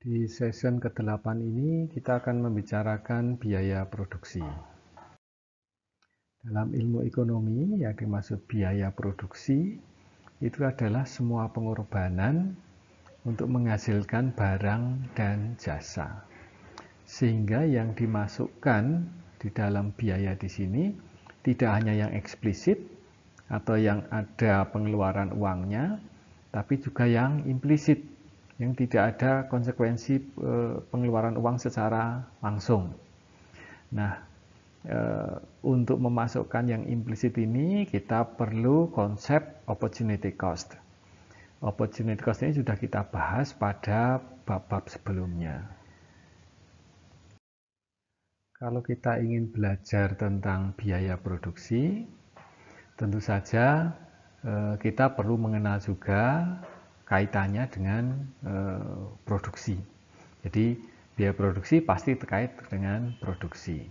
Di season ke-8 ini kita akan membicarakan biaya produksi. Dalam ilmu ekonomi yang dimaksud biaya produksi itu adalah semua pengorbanan untuk menghasilkan barang dan jasa. Sehingga yang dimasukkan di dalam biaya di sini tidak hanya yang eksplisit atau yang ada pengeluaran uangnya, tapi juga yang implisit yang tidak ada konsekuensi eh, pengeluaran uang secara langsung. Nah, eh, untuk memasukkan yang implisit ini kita perlu konsep opportunity cost. Opportunity cost ini sudah kita bahas pada bab-bab sebelumnya. Kalau kita ingin belajar tentang biaya produksi, tentu saja eh, kita perlu mengenal juga kaitannya dengan e, produksi. Jadi biaya produksi pasti terkait dengan produksi.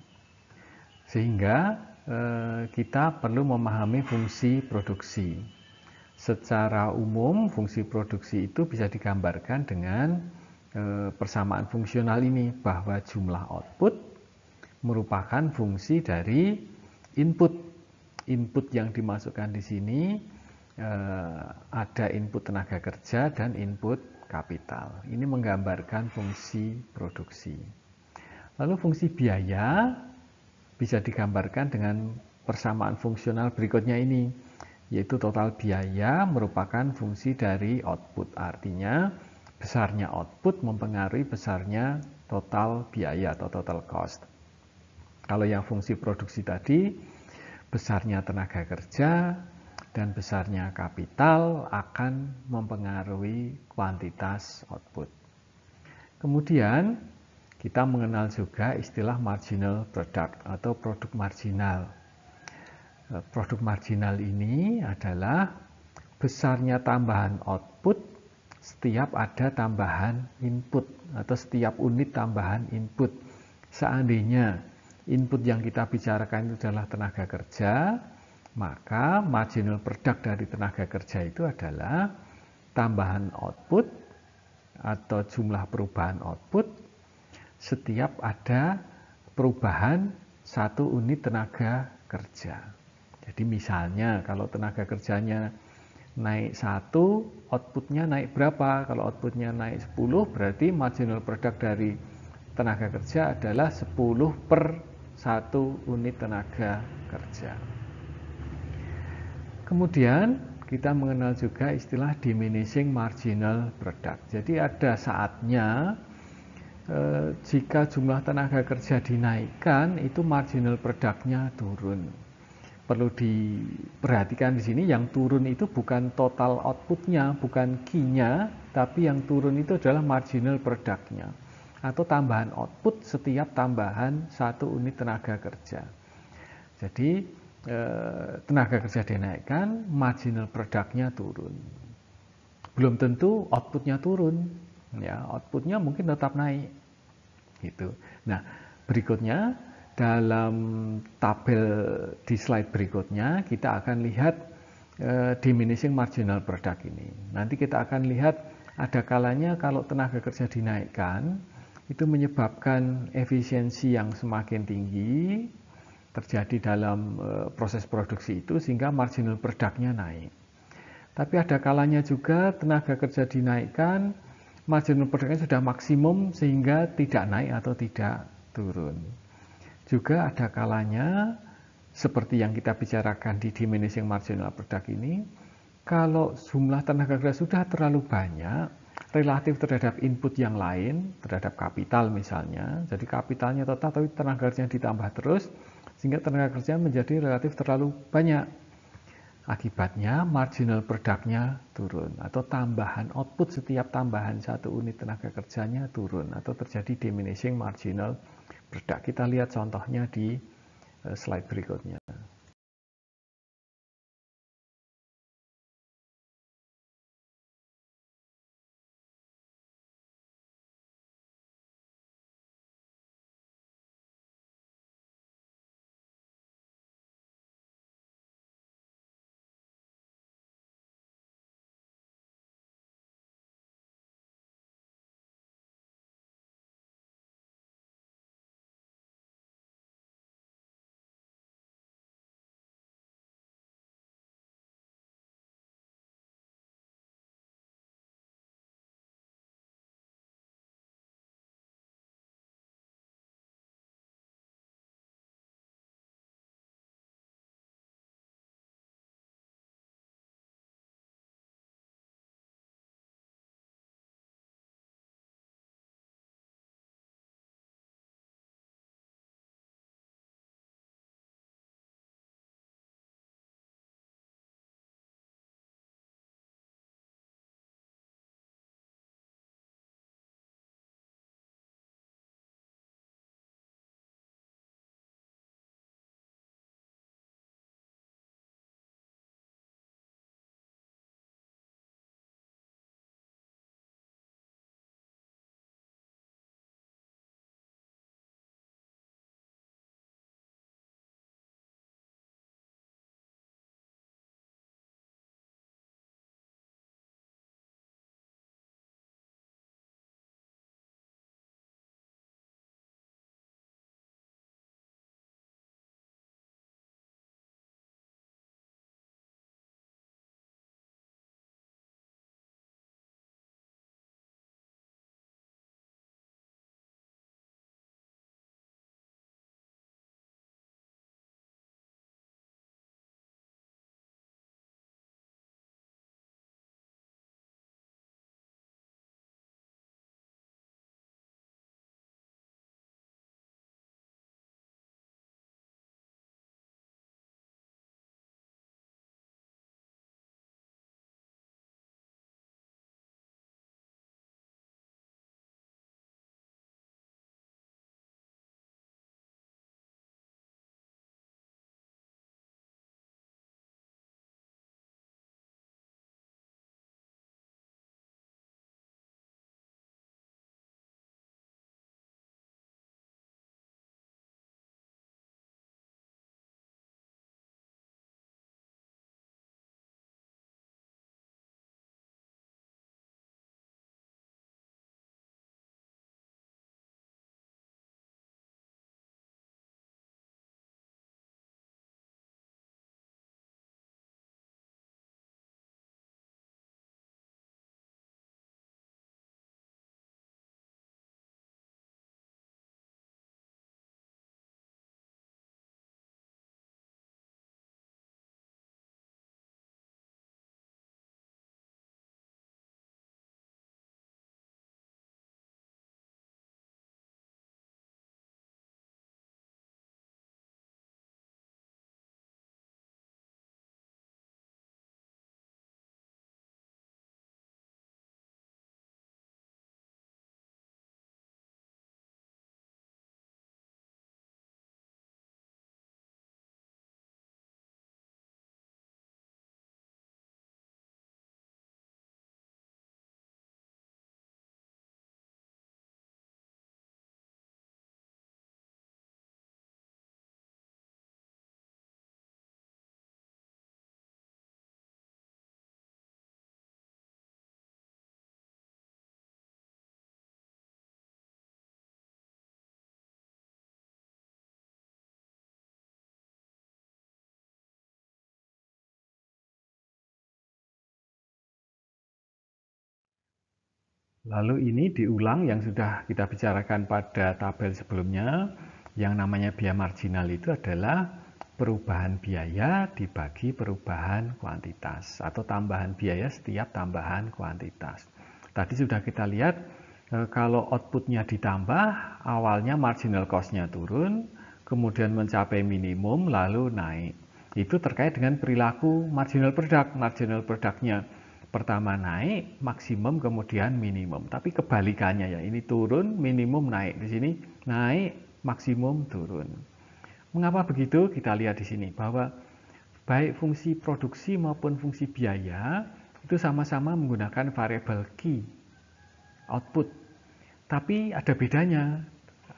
Sehingga e, kita perlu memahami fungsi produksi. Secara umum fungsi produksi itu bisa digambarkan dengan e, persamaan fungsional ini bahwa jumlah output merupakan fungsi dari input. Input yang dimasukkan di sini Eh, ada input tenaga kerja dan input kapital. Ini menggambarkan fungsi produksi. Lalu fungsi biaya bisa digambarkan dengan persamaan fungsional berikutnya ini, yaitu total biaya merupakan fungsi dari output. Artinya, besarnya output mempengaruhi besarnya total biaya atau total cost. Kalau yang fungsi produksi tadi, besarnya tenaga kerja, dan besarnya kapital akan mempengaruhi kuantitas output. Kemudian kita mengenal juga istilah marginal product atau produk marginal. E, produk marginal ini adalah besarnya tambahan output setiap ada tambahan input atau setiap unit tambahan input. Seandainya input yang kita bicarakan itu adalah tenaga kerja, maka marginal produk dari tenaga kerja itu adalah tambahan output atau jumlah perubahan output setiap ada perubahan satu unit tenaga kerja. Jadi misalnya kalau tenaga kerjanya naik satu, outputnya naik berapa? Kalau outputnya naik 10, berarti marginal produk dari tenaga kerja adalah 10 per satu unit tenaga kerja. Kemudian kita mengenal juga istilah diminishing marginal product. Jadi ada saatnya eh, jika jumlah tenaga kerja dinaikkan itu marginal productnya turun. Perlu diperhatikan di sini yang turun itu bukan total outputnya, bukan key-nya, tapi yang turun itu adalah marginal productnya atau tambahan output setiap tambahan satu unit tenaga kerja. Jadi Eh, tenaga kerja dinaikkan, marginal produknya turun. Belum tentu outputnya turun, ya outputnya mungkin tetap naik, gitu. Nah berikutnya dalam tabel di slide berikutnya kita akan lihat eh, diminishing marginal product ini. Nanti kita akan lihat ada kalanya kalau tenaga kerja dinaikkan itu menyebabkan efisiensi yang semakin tinggi terjadi dalam eh, proses produksi itu sehingga marginal produknya naik. Tapi ada kalanya juga tenaga kerja dinaikkan, marginal produknya sudah maksimum sehingga tidak naik atau tidak turun. Juga ada kalanya seperti yang kita bicarakan di diminishing marginal produk ini, kalau jumlah tenaga kerja sudah terlalu banyak relatif terhadap input yang lain, terhadap kapital misalnya, jadi kapitalnya tetap tapi tenaga kerjanya ditambah terus, sehingga tenaga kerja menjadi relatif terlalu banyak. Akibatnya marginal produknya turun atau tambahan output setiap tambahan satu unit tenaga kerjanya turun atau terjadi diminishing marginal produk Kita lihat contohnya di eh, slide berikutnya. Lalu ini diulang yang sudah kita bicarakan pada tabel sebelumnya. Yang namanya biaya marginal itu adalah perubahan biaya dibagi perubahan kuantitas atau tambahan biaya setiap tambahan kuantitas. Tadi sudah kita lihat e, kalau outputnya ditambah, awalnya marginal cost-nya turun, kemudian mencapai minimum, lalu naik. Itu terkait dengan perilaku marginal product, marginal product-nya pertama naik maksimum kemudian minimum tapi kebalikannya ya ini turun minimum naik di sini naik maksimum turun mengapa begitu kita lihat di sini bahwa baik fungsi produksi maupun fungsi biaya itu sama-sama menggunakan variabel key output tapi ada bedanya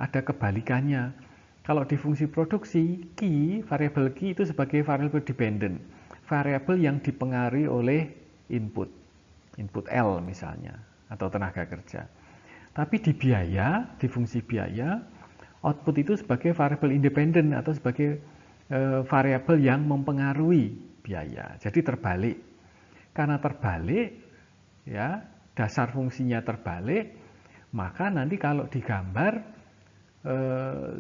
ada kebalikannya kalau di fungsi produksi key variabel key itu sebagai variabel dependent variabel yang dipengaruhi oleh input, input L misalnya, atau tenaga kerja. Tapi di biaya, di fungsi biaya, output itu sebagai variabel independen atau sebagai e, variabel yang mempengaruhi biaya. Jadi terbalik. Karena terbalik, ya dasar fungsinya terbalik, maka nanti kalau digambar e,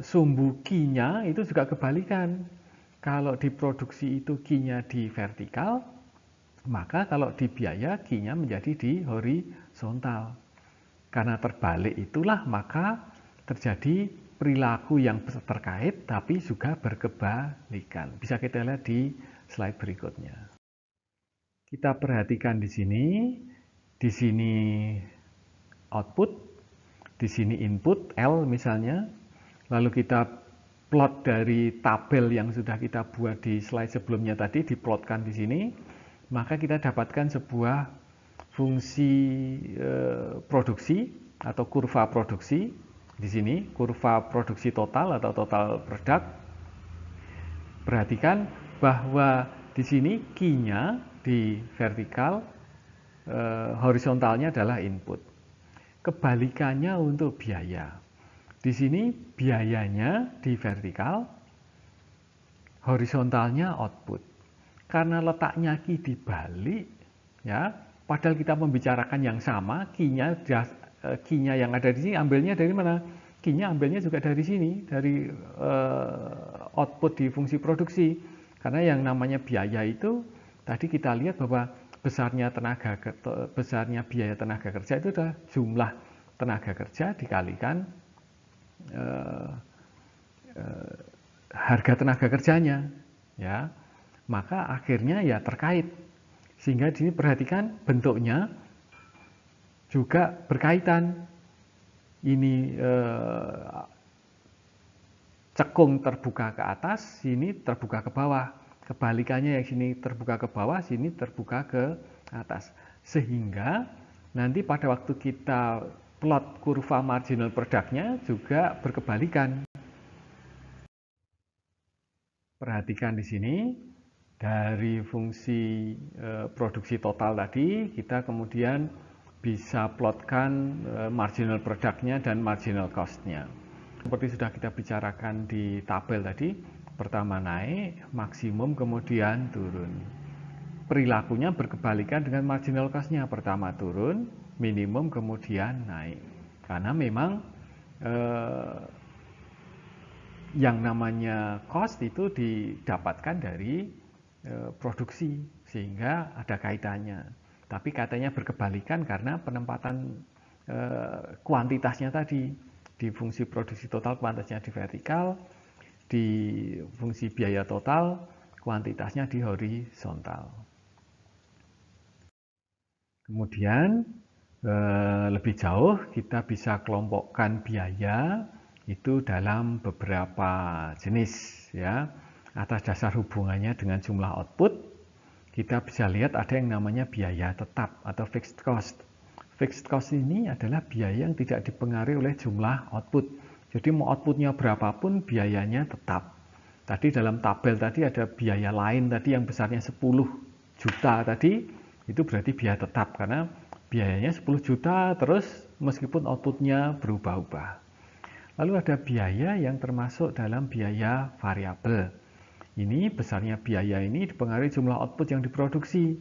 sumbu kinya itu juga kebalikan. Kalau diproduksi itu kinya di vertikal, maka kalau di biaya q menjadi di horizontal. Karena terbalik itulah maka terjadi perilaku yang terkait tapi juga berkebalikan. Bisa kita lihat di slide berikutnya. Kita perhatikan di sini, di sini output, di sini input L misalnya, lalu kita plot dari tabel yang sudah kita buat di slide sebelumnya tadi diplotkan di sini maka kita dapatkan sebuah fungsi e, produksi atau kurva produksi di sini kurva produksi total atau total produk. perhatikan bahwa di sini kinya di vertikal e, horizontalnya adalah input kebalikannya untuk biaya di sini biayanya di vertikal horizontalnya output karena letaknya Ki di Bali, ya, padahal kita membicarakan yang sama, kinya, eh, kinya yang ada di sini ambilnya dari mana? Kinya ambilnya juga dari sini, dari uh, output di fungsi produksi. Karena yang namanya biaya itu tadi kita lihat bahwa besarnya tenaga besarnya biaya tenaga kerja itu adalah jumlah tenaga kerja dikalikan uh, uh, harga tenaga kerjanya, ya maka akhirnya ya terkait. Sehingga di sini perhatikan bentuknya juga berkaitan. Ini eh, cekung terbuka ke atas, sini terbuka ke bawah. Kebalikannya yang sini terbuka ke bawah, sini terbuka ke atas. Sehingga nanti pada waktu kita plot kurva marginal produknya juga berkebalikan. Perhatikan di sini, dari fungsi e, produksi total tadi kita kemudian bisa plotkan e, marginal produknya dan marginal costnya seperti sudah kita bicarakan di tabel tadi pertama naik maksimum kemudian turun perilakunya berkebalikan dengan marginal costnya pertama turun minimum kemudian naik karena memang e, yang namanya cost itu didapatkan dari E, produksi sehingga ada kaitannya. Tapi katanya berkebalikan karena penempatan e, kuantitasnya tadi di fungsi produksi total kuantitasnya di vertikal, di fungsi biaya total kuantitasnya di horizontal. Kemudian e, lebih jauh kita bisa kelompokkan biaya itu dalam beberapa jenis ya atas dasar hubungannya dengan jumlah output, kita bisa lihat ada yang namanya biaya tetap atau fixed cost. Fixed cost ini adalah biaya yang tidak dipengaruhi oleh jumlah output. Jadi mau outputnya berapapun biayanya tetap. Tadi dalam tabel tadi ada biaya lain tadi yang besarnya 10 juta tadi, itu berarti biaya tetap karena biayanya 10 juta terus meskipun outputnya berubah-ubah. Lalu ada biaya yang termasuk dalam biaya variabel. Ini besarnya biaya ini dipengaruhi jumlah output yang diproduksi.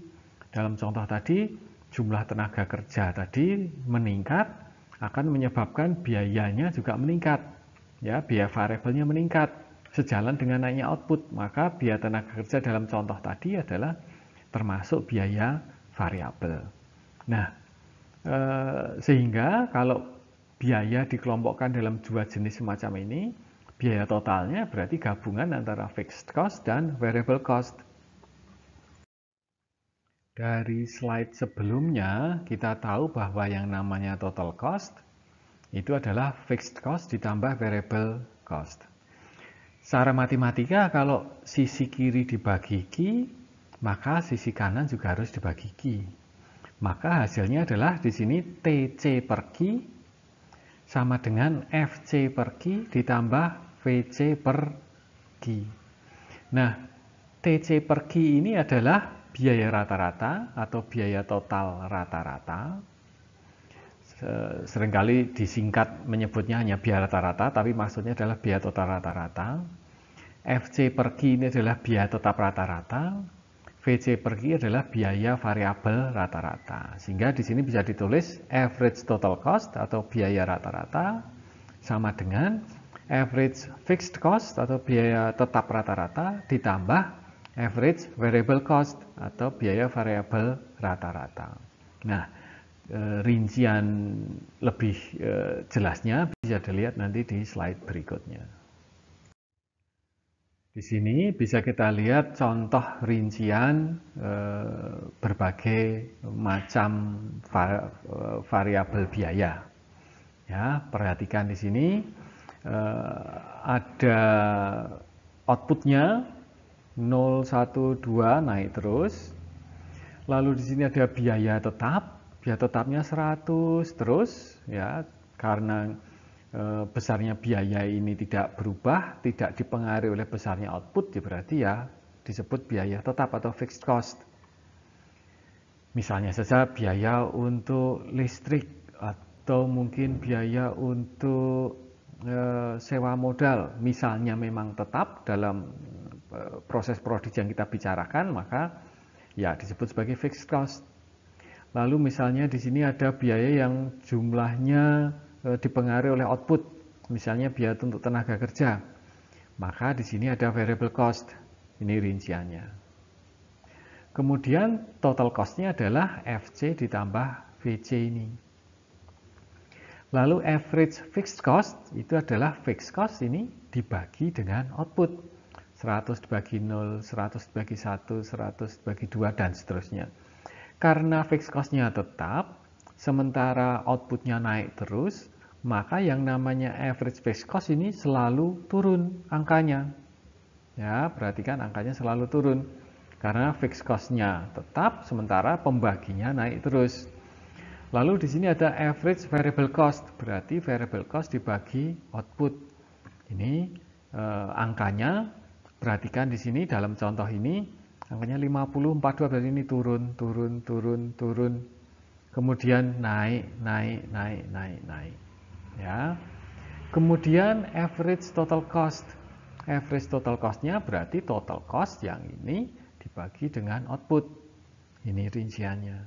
Dalam contoh tadi, jumlah tenaga kerja tadi meningkat akan menyebabkan biayanya juga meningkat. Ya, biaya variabelnya meningkat sejalan dengan naiknya output. Maka biaya tenaga kerja dalam contoh tadi adalah termasuk biaya variabel. Nah, eh, sehingga kalau biaya dikelompokkan dalam dua jenis semacam ini, Biaya totalnya berarti gabungan antara fixed cost dan variable cost. Dari slide sebelumnya, kita tahu bahwa yang namanya total cost itu adalah fixed cost ditambah variable cost. Secara matematika, kalau sisi kiri dibagi Q, maka sisi kanan juga harus dibagi Q. Maka hasilnya adalah di sini TC per Q sama dengan FC per Q ditambah VC per pergi. Nah, TC pergi ini adalah biaya rata-rata atau biaya total rata-rata. Seringkali disingkat menyebutnya hanya biaya rata-rata, tapi maksudnya adalah biaya total rata-rata. FC per pergi ini adalah biaya tetap rata-rata. VC per pergi adalah biaya variabel rata-rata. Sehingga di sini bisa ditulis average total cost atau biaya rata-rata sama dengan average fixed cost atau biaya tetap rata-rata ditambah average variable cost atau biaya variabel rata-rata. Nah, e, rincian lebih e, jelasnya bisa dilihat nanti di slide berikutnya. Di sini bisa kita lihat contoh rincian e, berbagai macam variabel biaya. Ya, perhatikan di sini Eh, ada outputnya 0, 1, 2 naik terus. Lalu di sini ada biaya tetap, biaya tetapnya 100 terus ya karena e, besarnya biaya ini tidak berubah, tidak dipengaruhi oleh besarnya output, ya berarti ya disebut biaya tetap atau fixed cost. Misalnya saja biaya untuk listrik atau mungkin biaya untuk Eh, sewa modal misalnya memang tetap dalam eh, proses prodi yang kita bicarakan maka ya disebut sebagai fixed cost. Lalu misalnya di sini ada biaya yang jumlahnya eh, dipengaruhi oleh output, misalnya biaya untuk tenaga kerja. Maka di sini ada variable cost. Ini rinciannya. Kemudian total cost-nya adalah FC ditambah VC ini. Lalu average fixed cost itu adalah fixed cost ini dibagi dengan output. 100 dibagi 0, 100 dibagi 1, 100 dibagi 2, dan seterusnya. Karena fixed cost-nya tetap, sementara outputnya naik terus, maka yang namanya average fixed cost ini selalu turun angkanya. Ya, perhatikan angkanya selalu turun. Karena fixed cost-nya tetap, sementara pembaginya naik terus. Lalu di sini ada average variable cost, berarti variable cost dibagi output. Ini eh, angkanya, perhatikan di sini dalam contoh ini, angkanya 50, 42, berarti ini turun, turun, turun, turun. Kemudian naik, naik, naik, naik, naik. Ya. Kemudian average total cost. Average total cost-nya berarti total cost yang ini dibagi dengan output. Ini rinciannya.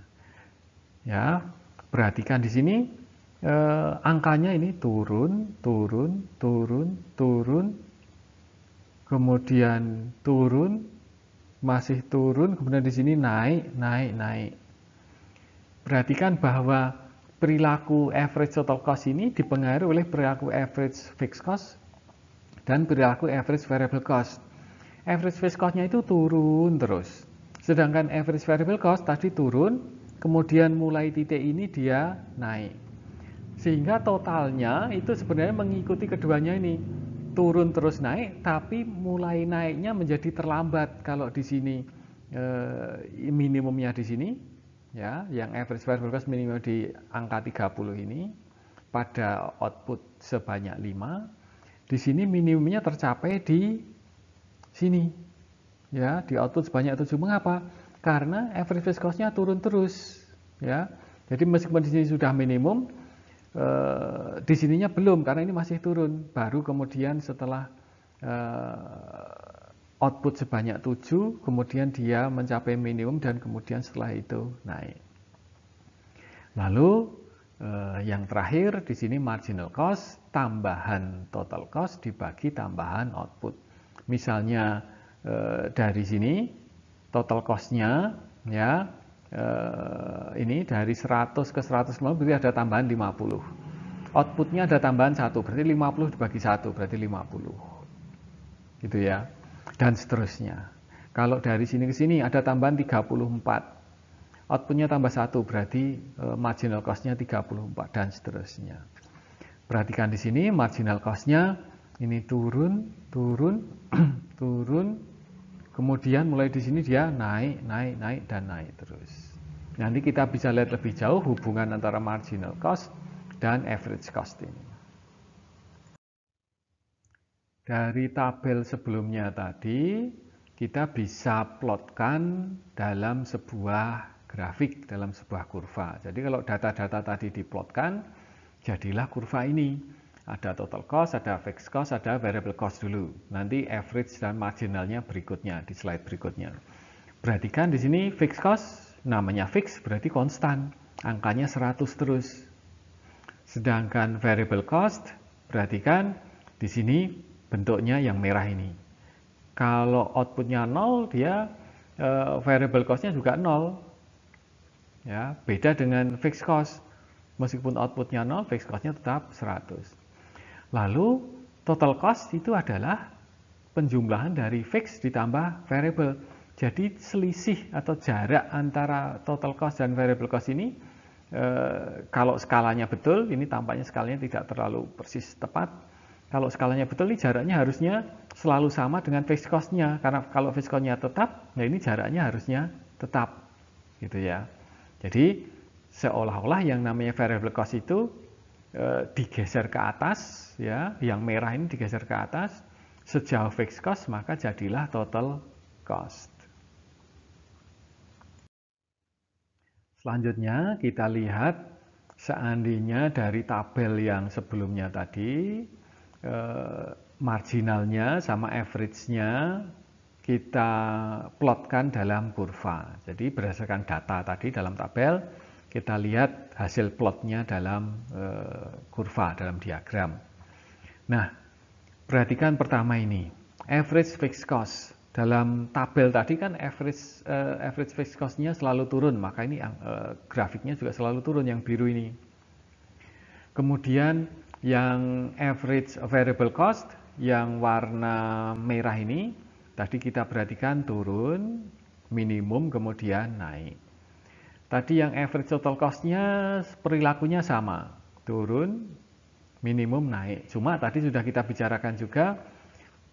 Ya, perhatikan di sini eh, angkanya ini turun, turun, turun, turun, kemudian turun, masih turun, kemudian di sini naik, naik, naik. Perhatikan bahwa perilaku average total cost ini dipengaruhi oleh perilaku average fixed cost dan perilaku average variable cost. Average fixed cost-nya itu turun terus. Sedangkan average variable cost tadi turun, kemudian mulai titik ini dia naik. Sehingga totalnya itu sebenarnya mengikuti keduanya ini. Turun terus naik, tapi mulai naiknya menjadi terlambat kalau di sini eh, minimumnya di sini, ya, yang average price forecast minimum di angka 30 ini pada output sebanyak 5. Di sini minimumnya tercapai di sini. Ya, di output sebanyak 7. Mengapa? karena average fixed cost-nya turun terus ya. Jadi meskipun di sini sudah minimum eh, di sininya belum karena ini masih turun. Baru kemudian setelah eh, output sebanyak 7 kemudian dia mencapai minimum dan kemudian setelah itu naik. Lalu eh, yang terakhir di sini marginal cost tambahan total cost dibagi tambahan output. Misalnya eh, dari sini total costnya ya eh, ini dari 100 ke 150 berarti ada tambahan 50 outputnya ada tambahan satu berarti 50 dibagi satu berarti 50 gitu ya dan seterusnya kalau dari sini ke sini ada tambahan 34 outputnya tambah satu berarti eh, marginal costnya 34 dan seterusnya perhatikan di sini marginal costnya ini turun turun turun Kemudian mulai di sini dia naik, naik, naik, dan naik terus. Nanti kita bisa lihat lebih jauh hubungan antara marginal cost dan average cost ini. Dari tabel sebelumnya tadi, kita bisa plotkan dalam sebuah grafik, dalam sebuah kurva. Jadi kalau data-data tadi diplotkan, jadilah kurva ini. Ada total cost, ada fixed cost, ada variable cost dulu. Nanti average dan marginalnya berikutnya di slide berikutnya. Perhatikan di sini fixed cost namanya fixed berarti konstan. Angkanya 100 terus. Sedangkan variable cost perhatikan di sini bentuknya yang merah ini. Kalau outputnya 0 dia eh, variable costnya juga 0 ya beda dengan fixed cost meskipun outputnya 0, fixed costnya tetap 100 Lalu total cost itu adalah penjumlahan dari fix ditambah variable. Jadi selisih atau jarak antara total cost dan variable cost ini eh, kalau skalanya betul, ini tampaknya skalanya tidak terlalu persis tepat. Kalau skalanya betul, ini jaraknya harusnya selalu sama dengan fixed cost-nya. Karena kalau fixed cost-nya tetap, nah ini jaraknya harusnya tetap. Gitu ya. Jadi seolah-olah yang namanya variable cost itu E, digeser ke atas ya yang merah ini digeser ke atas sejauh fixed cost maka jadilah total cost selanjutnya kita lihat seandainya dari tabel yang sebelumnya tadi e, marginalnya sama average-nya kita plotkan dalam kurva jadi berdasarkan data tadi dalam tabel kita lihat hasil plotnya dalam eh, kurva, dalam diagram. Nah, perhatikan pertama ini, average fixed cost. Dalam tabel tadi kan average uh, average fixed cost-nya selalu turun, maka ini uh, grafiknya juga selalu turun yang biru ini. Kemudian yang average variable cost yang warna merah ini tadi kita perhatikan turun, minimum kemudian naik. Tadi yang average total cost-nya perilakunya sama, turun, minimum naik. Cuma tadi sudah kita bicarakan juga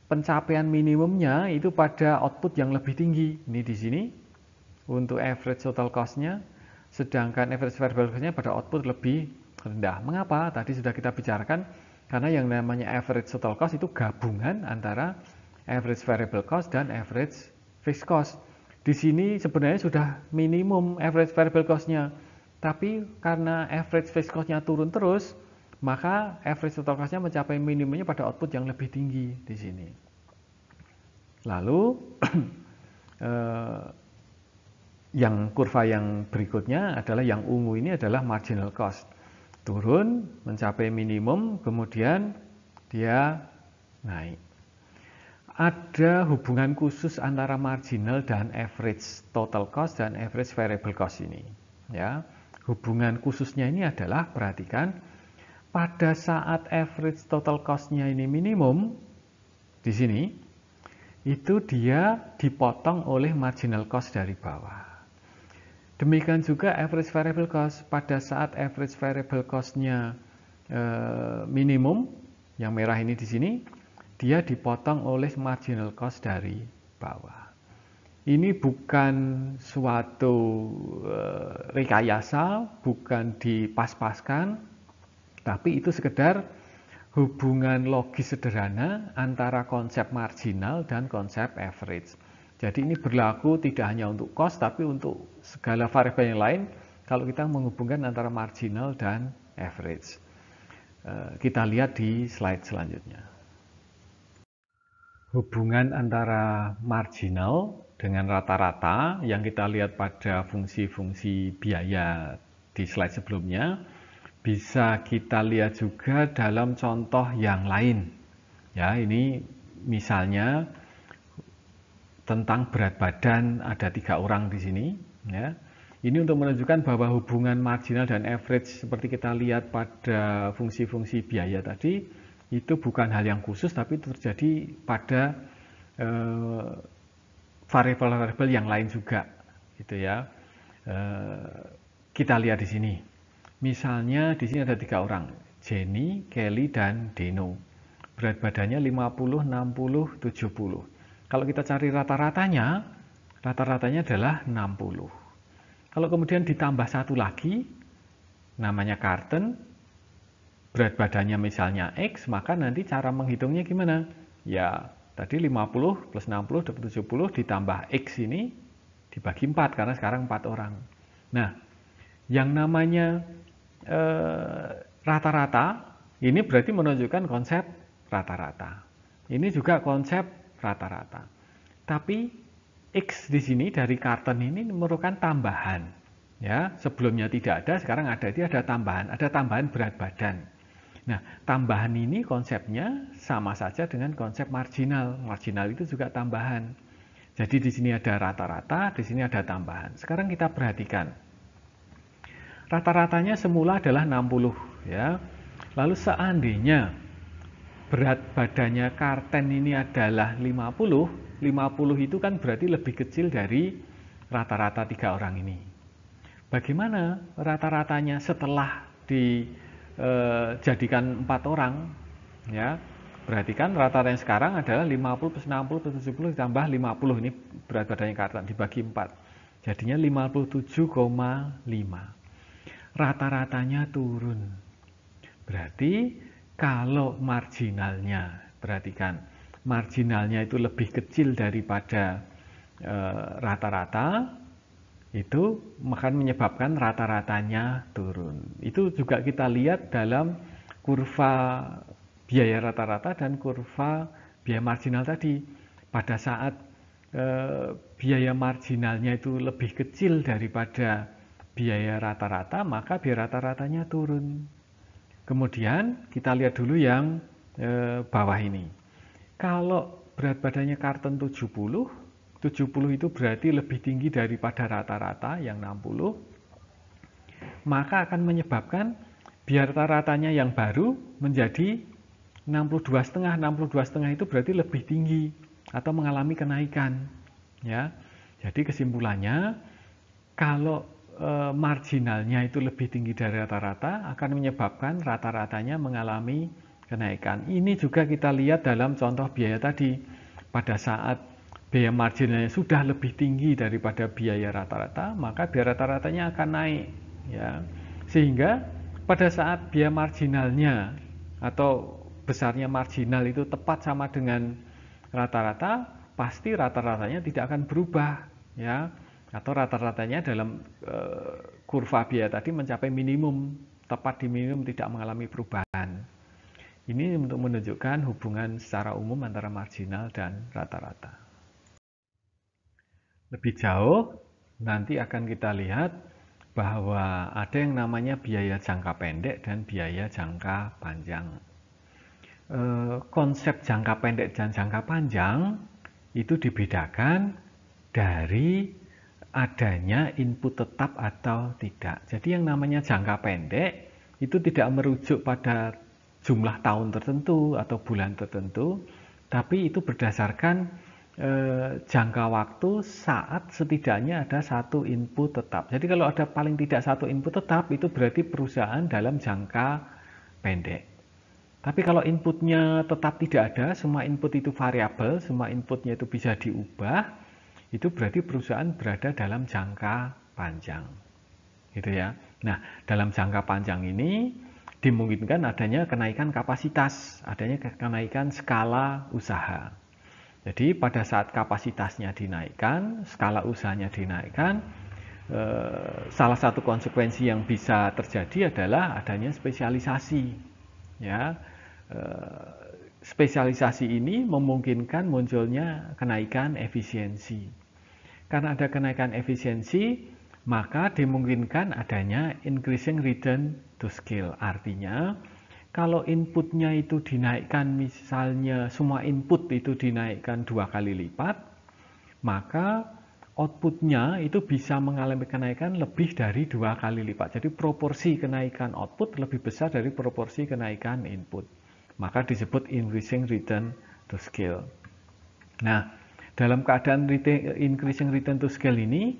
pencapaian minimumnya itu pada output yang lebih tinggi. Ini di sini untuk average total cost-nya, sedangkan average variable cost-nya pada output lebih rendah. Mengapa? Tadi sudah kita bicarakan karena yang namanya average total cost itu gabungan antara average variable cost dan average fixed cost. Di sini sebenarnya sudah minimum average variable cost-nya. Tapi karena average fixed cost-nya turun terus, maka average total cost-nya mencapai minimumnya pada output yang lebih tinggi di sini. Lalu eh, yang kurva yang berikutnya adalah yang ungu ini adalah marginal cost. Turun mencapai minimum, kemudian dia naik ada hubungan khusus antara marginal dan average total cost dan average variable cost ini. Ya, hubungan khususnya ini adalah perhatikan pada saat average total cost-nya ini minimum di sini itu dia dipotong oleh marginal cost dari bawah. Demikian juga average variable cost pada saat average variable cost-nya eh, minimum yang merah ini di sini dia dipotong oleh marginal cost dari bawah. Ini bukan suatu uh, rekayasa, bukan dipas-paskan, tapi itu sekedar hubungan logis sederhana antara konsep marginal dan konsep average. Jadi ini berlaku tidak hanya untuk cost, tapi untuk segala variabel yang lain kalau kita menghubungkan antara marginal dan average. Eh, kita lihat di slide selanjutnya hubungan antara marginal dengan rata-rata yang kita lihat pada fungsi-fungsi biaya di slide sebelumnya bisa kita lihat juga dalam contoh yang lain ya ini misalnya tentang berat badan ada tiga orang di sini ya ini untuk menunjukkan bahwa hubungan marginal dan average seperti kita lihat pada fungsi-fungsi biaya tadi itu bukan hal yang khusus tapi terjadi pada eh, variabel-variabel yang lain juga gitu ya uh, kita lihat di sini misalnya di sini ada tiga orang Jenny, Kelly, dan Deno berat badannya 50, 60, 70 kalau kita cari rata-ratanya rata-ratanya adalah 60 kalau kemudian ditambah satu lagi namanya Carton berat badannya misalnya X, maka nanti cara menghitungnya gimana? Ya, tadi 50 plus 60 dapat 70 ditambah X ini dibagi 4, karena sekarang 4 orang. Nah, yang namanya eh, rata-rata, eh, ini berarti menunjukkan konsep rata-rata. Ini juga konsep rata-rata. Tapi X di sini dari karton ini merupakan tambahan. Ya, sebelumnya tidak ada, sekarang ada. Dia ada tambahan, ada tambahan berat badan. Nah, tambahan ini konsepnya sama saja dengan konsep marginal. Marginal itu juga tambahan. Jadi di sini ada rata-rata, di sini ada tambahan. Sekarang kita perhatikan. Rata-ratanya semula adalah 60 ya. Lalu seandainya berat badannya Karten ini adalah 50, 50 itu kan berarti lebih kecil dari rata-rata tiga orang ini. Bagaimana rata-ratanya setelah di Eh, jadikan empat orang ya berarti kan rata-rata yang sekarang adalah 50 plus 60 plus 70 ditambah 50 ini berat badannya kartan dibagi 4 jadinya 57,5 rata-ratanya turun berarti kalau marginalnya perhatikan marginalnya itu lebih kecil daripada eh, rata -rata, itu akan menyebabkan rata-ratanya turun. Itu juga kita lihat dalam kurva biaya rata-rata dan kurva biaya marginal tadi. Pada saat eh, biaya marginalnya itu lebih kecil daripada biaya rata-rata, maka biaya rata-ratanya turun. Kemudian kita lihat dulu yang eh, bawah ini. Kalau berat badannya karton 70, 70 itu berarti lebih tinggi daripada rata-rata yang 60, maka akan menyebabkan biar rata-ratanya yang baru menjadi setengah, 62,5. setengah itu berarti lebih tinggi atau mengalami kenaikan. Ya. Jadi kesimpulannya, kalau e, marginalnya itu lebih tinggi dari rata-rata, akan menyebabkan rata-ratanya mengalami kenaikan. Ini juga kita lihat dalam contoh biaya tadi. Pada saat biaya marginalnya sudah lebih tinggi daripada biaya rata-rata, maka biaya rata-ratanya akan naik, ya. Sehingga pada saat biaya marginalnya atau besarnya marginal itu tepat sama dengan rata-rata, pasti rata-ratanya tidak akan berubah, ya. Atau rata-ratanya dalam e, kurva biaya tadi mencapai minimum, tepat di minimum tidak mengalami perubahan. Ini untuk menunjukkan hubungan secara umum antara marginal dan rata-rata lebih jauh nanti akan kita lihat bahwa ada yang namanya biaya jangka pendek dan biaya jangka panjang. E, konsep jangka pendek dan jangka panjang itu dibedakan dari adanya input tetap atau tidak. Jadi yang namanya jangka pendek itu tidak merujuk pada jumlah tahun tertentu atau bulan tertentu, tapi itu berdasarkan eh, jangka waktu saat setidaknya ada satu input tetap. Jadi kalau ada paling tidak satu input tetap itu berarti perusahaan dalam jangka pendek. Tapi kalau inputnya tetap tidak ada, semua input itu variabel, semua inputnya itu bisa diubah, itu berarti perusahaan berada dalam jangka panjang. Gitu ya. Nah, dalam jangka panjang ini dimungkinkan adanya kenaikan kapasitas, adanya kenaikan skala usaha. Jadi pada saat kapasitasnya dinaikkan, skala usahanya dinaikkan, eh, salah satu konsekuensi yang bisa terjadi adalah adanya spesialisasi. Ya, eh, spesialisasi ini memungkinkan munculnya kenaikan efisiensi. Karena ada kenaikan efisiensi, maka dimungkinkan adanya increasing return to scale. Artinya, kalau inputnya itu dinaikkan misalnya semua input itu dinaikkan dua kali lipat maka outputnya itu bisa mengalami kenaikan lebih dari dua kali lipat jadi proporsi kenaikan output lebih besar dari proporsi kenaikan input maka disebut increasing return to scale nah dalam keadaan increasing return to scale ini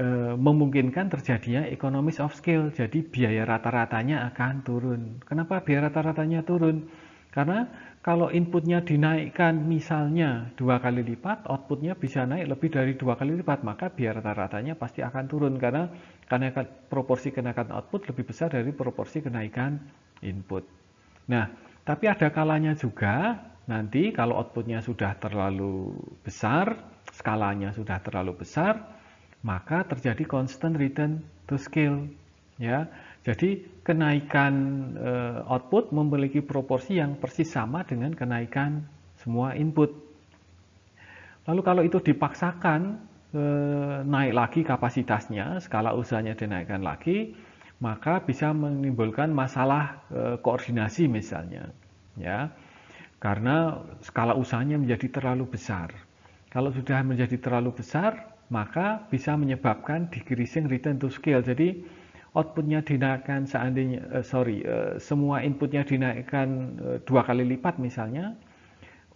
Eh, memungkinkan terjadinya economies of scale. Jadi biaya rata-ratanya akan turun. Kenapa biaya rata-ratanya turun? Karena kalau inputnya dinaikkan misalnya dua kali lipat, outputnya bisa naik lebih dari dua kali lipat, maka biaya rata-ratanya pasti akan turun karena karena proporsi kenaikan output lebih besar dari proporsi kenaikan input. Nah, tapi ada kalanya juga nanti kalau outputnya sudah terlalu besar, skalanya sudah terlalu besar, maka terjadi constant return to scale ya. Jadi kenaikan uh, output memiliki proporsi yang persis sama dengan kenaikan semua input. Lalu kalau itu dipaksakan uh, naik lagi kapasitasnya, skala usahanya dinaikkan lagi, maka bisa menimbulkan masalah uh, koordinasi misalnya ya. Karena skala usahanya menjadi terlalu besar. Kalau sudah menjadi terlalu besar, maka bisa menyebabkan decreasing return to scale. Jadi outputnya dinaikkan seandainya uh, sorry uh, semua inputnya dinaikkan uh, dua kali lipat misalnya,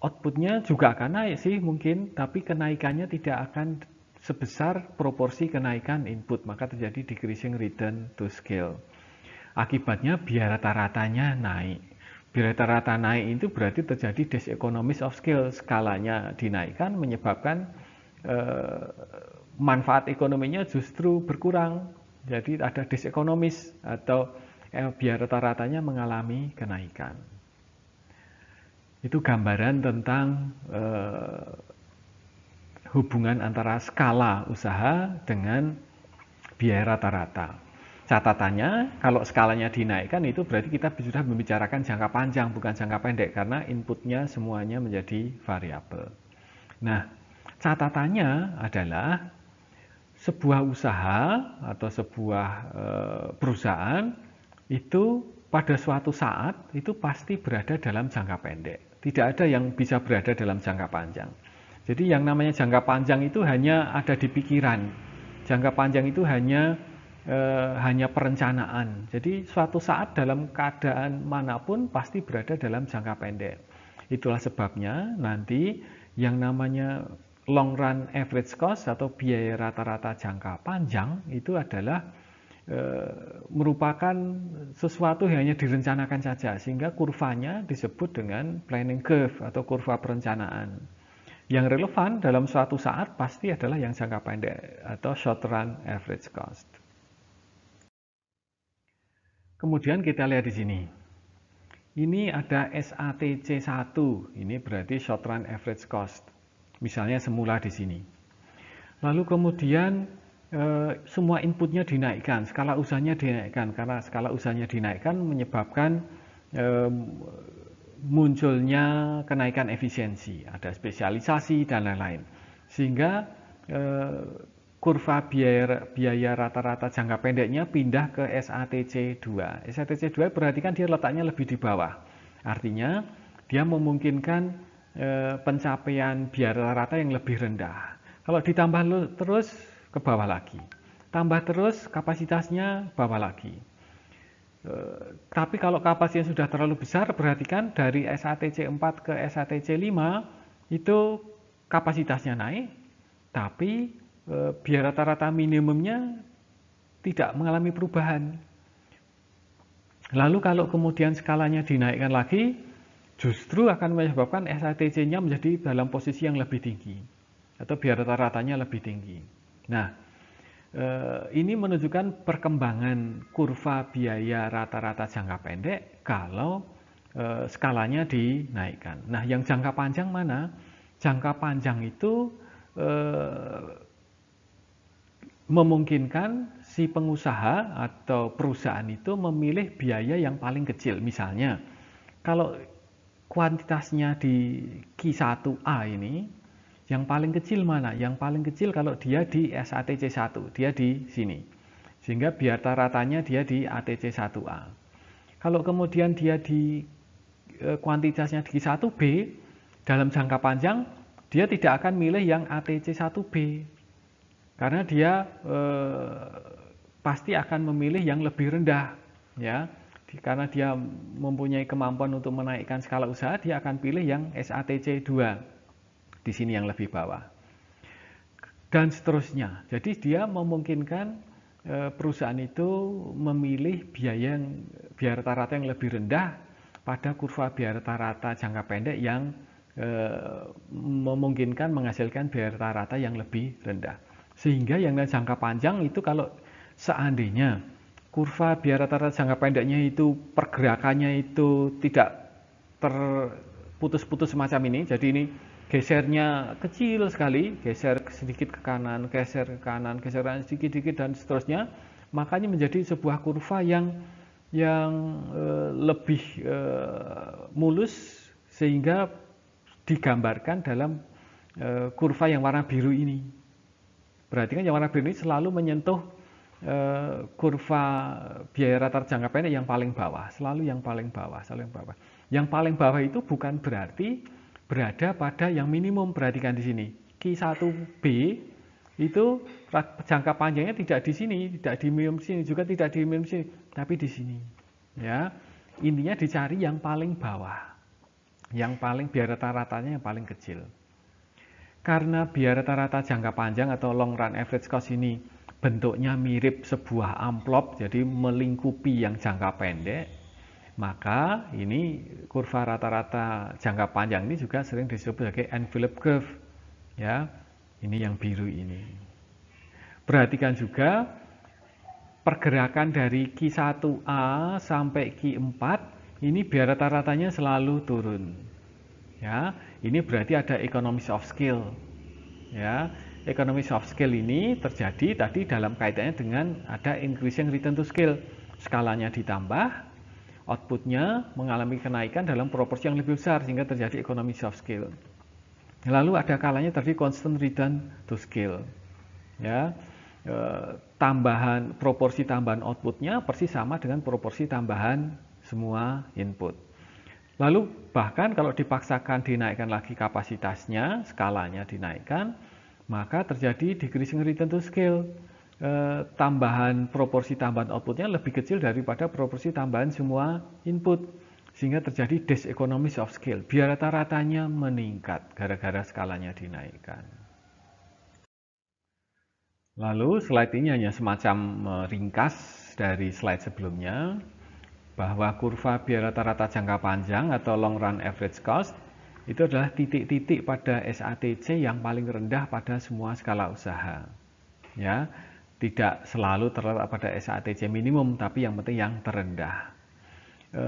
outputnya juga akan naik sih mungkin, tapi kenaikannya tidak akan sebesar proporsi kenaikan input, maka terjadi decreasing return to scale. Akibatnya biar rata-ratanya naik. Biar rata-rata naik itu berarti terjadi diseconomies of scale, skalanya dinaikkan menyebabkan Eh, manfaat ekonominya justru berkurang. Jadi ada disekonomis atau eh, biar rata-ratanya mengalami kenaikan. Itu gambaran tentang eh, hubungan antara skala usaha dengan biaya rata-rata. Catatannya, kalau skalanya dinaikkan itu berarti kita sudah membicarakan jangka panjang, bukan jangka pendek, karena inputnya semuanya menjadi variabel. Nah, Catatannya adalah sebuah usaha atau sebuah eh, perusahaan itu pada suatu saat itu pasti berada dalam jangka pendek. Tidak ada yang bisa berada dalam jangka panjang. Jadi yang namanya jangka panjang itu hanya ada di pikiran. Jangka panjang itu hanya e, hanya perencanaan. Jadi suatu saat dalam keadaan manapun pasti berada dalam jangka pendek. Itulah sebabnya nanti yang namanya long run average cost atau biaya rata-rata jangka panjang itu adalah e, merupakan sesuatu yang hanya direncanakan saja sehingga kurvanya disebut dengan planning curve atau kurva perencanaan. Yang relevan dalam suatu saat pasti adalah yang jangka pendek atau short run average cost. Kemudian kita lihat di sini. Ini ada SATC1, ini berarti short run average cost misalnya semula di sini. Lalu kemudian eh, semua inputnya dinaikkan, skala usahanya dinaikkan, karena skala usahanya dinaikkan menyebabkan eh, munculnya kenaikan efisiensi, ada spesialisasi dan lain-lain. Sehingga eh, kurva biaya biaya rata-rata jangka pendeknya pindah ke SATC 2. SATC 2 perhatikan dia letaknya lebih di bawah. Artinya dia memungkinkan Eh, pencapaian rata rata yang lebih rendah. Kalau ditambah terus ke bawah lagi, tambah terus kapasitasnya bawah lagi. Eh, tapi kalau kapasitas sudah terlalu besar, perhatikan dari SATC 4 ke SATC 5 itu kapasitasnya naik, tapi eh, biar rata-rata minimumnya tidak mengalami perubahan. Lalu kalau kemudian skalanya dinaikkan lagi, justru akan menyebabkan satc nya menjadi dalam posisi yang lebih tinggi atau biar rata-ratanya lebih tinggi. Nah, eh, ini menunjukkan perkembangan kurva biaya rata-rata jangka pendek kalau eh, skalanya dinaikkan. Nah, yang jangka panjang mana? Jangka panjang itu eh, memungkinkan si pengusaha atau perusahaan itu memilih biaya yang paling kecil. Misalnya, kalau kuantitasnya di Q1A ini, yang paling kecil mana? Yang paling kecil kalau dia di SATC1, dia di sini. Sehingga biar ratanya dia di ATC1A. Kalau kemudian dia di e, kuantitasnya di Q1B, dalam jangka panjang dia tidak akan milih yang ATC1B. Karena dia eh, pasti akan memilih yang lebih rendah. ya karena dia mempunyai kemampuan untuk menaikkan skala usaha, dia akan pilih yang SATC 2 di sini yang lebih bawah. Dan seterusnya. Jadi dia memungkinkan e, perusahaan itu memilih biaya yang biaya rata-rata yang lebih rendah pada kurva biaya rata-rata jangka pendek yang e, memungkinkan menghasilkan biaya rata-rata yang lebih rendah. Sehingga yang jangka panjang itu kalau seandainya kurva biar rata-rata jangka pendeknya itu pergerakannya itu tidak terputus-putus semacam ini. Jadi ini gesernya kecil sekali, geser sedikit ke kanan, geser ke kanan, geser sedikit-sedikit dan seterusnya. Makanya menjadi sebuah kurva yang yang e, lebih e, mulus sehingga digambarkan dalam e, kurva yang warna biru ini. Berarti kan yang warna biru ini selalu menyentuh Eh, kurva biaya rata jangka pendek yang paling bawah, selalu yang paling bawah, selalu yang bawah. Yang paling bawah itu bukan berarti berada pada yang minimum, perhatikan di sini. Q1B itu jangka panjangnya tidak di sini, tidak di minimum sini, juga tidak di minimum sini, tapi di sini. Ya, intinya dicari yang paling bawah. Yang paling biaya rata-ratanya yang paling kecil. Karena biaya rata-rata jangka panjang atau long run average cost ini bentuknya mirip sebuah amplop, jadi melingkupi yang jangka pendek, maka ini kurva rata-rata jangka panjang ini juga sering disebut sebagai envelope curve. Ya, ini yang biru ini. Perhatikan juga pergerakan dari Q1A sampai Q4 ini biar rata-ratanya selalu turun. Ya, ini berarti ada economies of scale. Ya, ekonomi soft skill ini terjadi tadi dalam kaitannya dengan ada increasing return to skill. Skalanya ditambah, outputnya mengalami kenaikan dalam proporsi yang lebih besar sehingga terjadi ekonomi soft skill. Lalu ada kalanya terjadi constant return to skill. Ya, e, tambahan proporsi tambahan outputnya persis sama dengan proporsi tambahan semua input. Lalu bahkan kalau dipaksakan dinaikkan lagi kapasitasnya, skalanya dinaikkan, maka terjadi decreasing return to scale. E, tambahan proporsi tambahan outputnya lebih kecil daripada proporsi tambahan semua input sehingga terjadi diseconomies of scale biar rata-ratanya meningkat gara-gara skalanya dinaikkan lalu slide ini hanya semacam eh, ringkas dari slide sebelumnya bahwa kurva biar rata-rata jangka panjang atau long run average cost itu adalah titik-titik pada SATC yang paling rendah pada semua skala usaha. Ya, tidak selalu terletak pada SATC minimum, tapi yang penting yang terendah. E,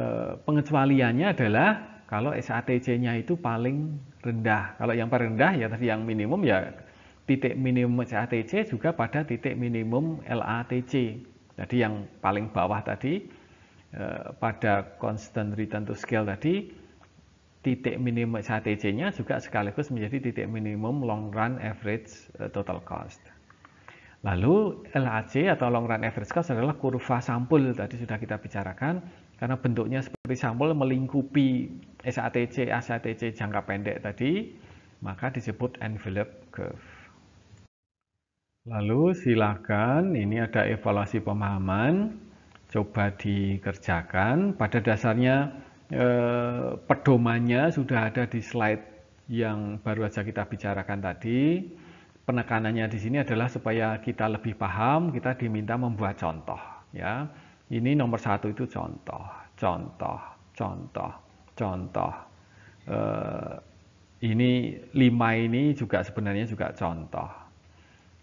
pengecualiannya adalah kalau SATC-nya itu paling rendah. Kalau yang paling rendah ya tadi yang minimum ya titik minimum SATC juga pada titik minimum LATC. Jadi yang paling bawah tadi e, pada constant return to scale tadi titik minimum HTC-nya juga sekaligus menjadi titik minimum long run average eh, total cost. Lalu LAC atau long run average cost adalah kurva sampul tadi sudah kita bicarakan karena bentuknya seperti sampul melingkupi SATC, SATC jangka pendek tadi, maka disebut envelope curve. Lalu silakan ini ada evaluasi pemahaman, coba dikerjakan. Pada dasarnya Eh, pedomannya sudah ada di slide yang baru saja kita bicarakan tadi. Penekanannya di sini adalah supaya kita lebih paham, kita diminta membuat contoh. Ya, ini nomor satu itu contoh, contoh, contoh, contoh. Eh, ini lima ini juga sebenarnya juga contoh.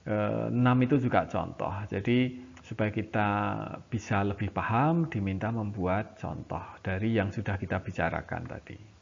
Eh, enam itu juga contoh. Jadi supaya kita bisa lebih paham diminta membuat contoh dari yang sudah kita bicarakan tadi.